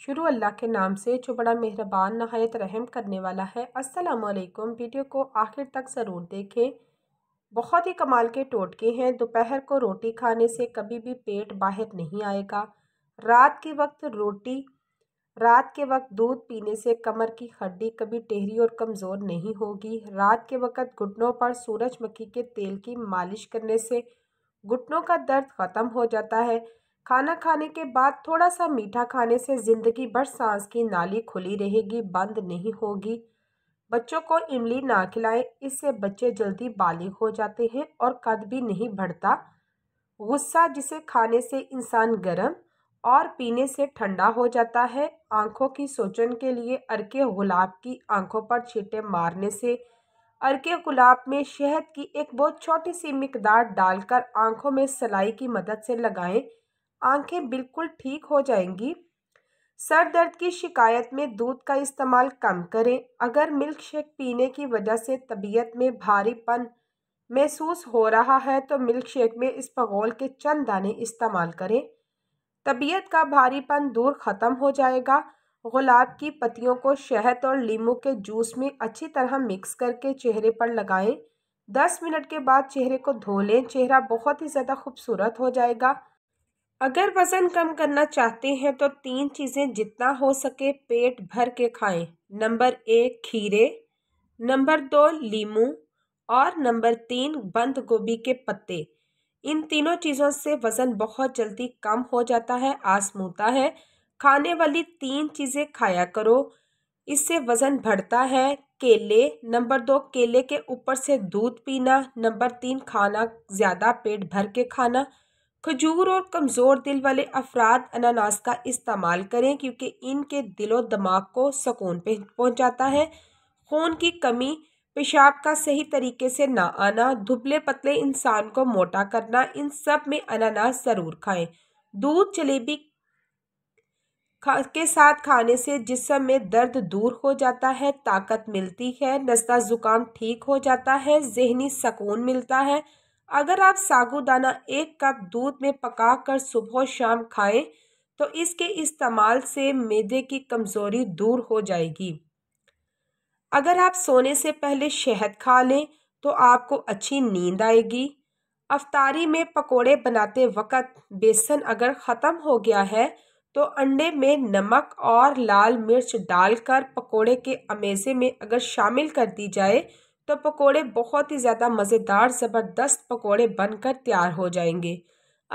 शुरू अल्लाह के नाम से जो बड़ा मेहरबान नहायत रहम करने वाला है असलकुम वीडियो को आखिर तक ज़रूर देखें बहुत ही कमाल के टोटके हैं दोपहर को रोटी खाने से कभी भी पेट बाहर नहीं आएगा रात के वक्त रोटी रात के वक्त दूध पीने से कमर की हड्डी कभी टेहरी और कमज़ोर नहीं होगी रात के वक्त घुटनों पर सूरजमुखी के तेल की मालिश करने से घुटनों का दर्द ख़त्म हो जाता है खाना खाने के बाद थोड़ा सा मीठा खाने से ज़िंदगी भर सांस की नाली खुली रहेगी बंद नहीं होगी बच्चों को इमली ना खिलाएं इससे बच्चे जल्दी बालिग हो जाते हैं और कद भी नहीं बढ़ता गुस्सा जिसे खाने से इंसान गर्म और पीने से ठंडा हो जाता है आँखों की सोचन के लिए अरके गुलाब की आँखों पर छीटे मारने से अरके गुलाब में शहद की एक बहुत छोटी सी मकदार डालकर आँखों में सलाई की मदद से लगाएं आंखें बिल्कुल ठीक हो जाएंगी सर दर्द की शिकायत में दूध का इस्तेमाल कम करें अगर मिल्क शेक पीने की वजह से तबीयत में भारीपन महसूस हो रहा है तो मिल्क शेक में इस पगोल के चंद दाने इस्तेमाल करें तबीयत का भारीपन दूर ख़त्म हो जाएगा गुलाब की पत्तियों को शहद और लीमू के जूस में अच्छी तरह मिक्स करके चेहरे पर लगाएं दस मिनट के बाद चेहरे को धो लें चेहरा बहुत ही ज़्यादा खूबसूरत हो जाएगा अगर वज़न कम करना चाहते हैं तो तीन चीज़ें जितना हो सके पेट भर के खाएं नंबर एक खीरे नंबर दो लीमू और नंबर तीन बंद गोभी के पत्ते इन तीनों चीज़ों से वज़न बहुत जल्दी कम हो जाता है आसमूता है खाने वाली तीन चीज़ें खाया करो इससे वज़न बढ़ता है केले नंबर दो केले के ऊपर से दूध पीना नंबर तीन खाना ज़्यादा पेट भर के खाना खजूर और कमज़ोर दिल वाले अफराद अनानास का इस्तेमाल करें क्योंकि इनके दिलो दिमाग को सुकून पहुँचाता है खून की कमी पेशाब का सही तरीके से ना आना दुबले पतले इंसान को मोटा करना इन सब में अनानास ज़रूर खाएं दूध जलेबी के साथ खाने से जिसम में दर्द दूर हो जाता है ताकत मिलती है नस्ता ज़ुकाम ठीक हो जाता है जहनी सकून मिलता है अगर आप सागुदाना एक कप दूध में पकाकर सुबह शाम खाएं तो इसके इस्तेमाल से मैदे की कमज़ोरी दूर हो जाएगी अगर आप सोने से पहले शहद खा लें तो आपको अच्छी नींद आएगी अफ्तारी में पकोड़े बनाते वक्त बेसन अगर ख़त्म हो गया है तो अंडे में नमक और लाल मिर्च डालकर पकोड़े के अमेज़े में अगर शामिल कर दी जाए तो पकोड़े बहुत ही ज़्यादा मज़ेदार ज़बरदस्त पकोड़े बनकर तैयार हो जाएंगे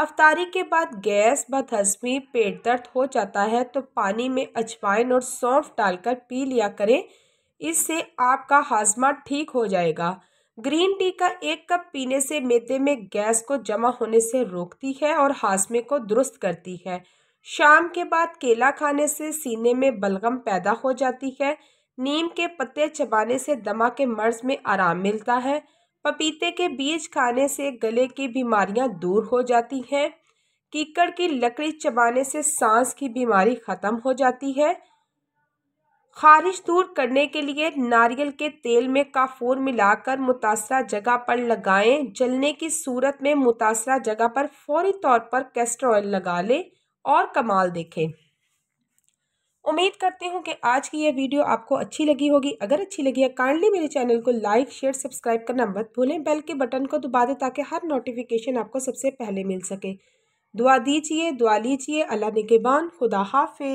अफतारी के बाद गैस बदहजमी पेट दर्द हो जाता है तो पानी में अजवाइन और सौंफ डालकर पी लिया करें इससे आपका हाजमा ठीक हो जाएगा ग्रीन टी का एक कप पीने से मेदे में गैस को जमा होने से रोकती है और हाजमे को दुरुस्त करती है शाम के बाद केला खाने से सीने में बलगम पैदा हो जाती है नीम के पत्ते चबाने से दमा के मर्ज में आराम मिलता है पपीते के बीज खाने से गले की बीमारियां दूर हो जाती हैं कीकड़ की लकड़ी चबाने से सांस की बीमारी ख़त्म हो जाती है खारिश दूर करने के लिए नारियल के तेल में काफूर मिलाकर मुतासर जगह पर लगाएं जलने की सूरत में मुतासर जगह पर फौरी तौर पर कैस्ट्रॉयल लगा लें और कमाल देखें उम्मीद करती हूँ कि आज की ये वीडियो आपको अच्छी लगी होगी अगर अच्छी लगी है काइंडली मेरे चैनल को लाइक शेयर सब्सक्राइब करना मत भूलें बेल के बटन को दबा दें ताकि हर नोटिफिकेशन आपको सबसे पहले मिल सके दुआ दीजिए दुआ लीजिए अल्लाह निगेबान खुदा हाफि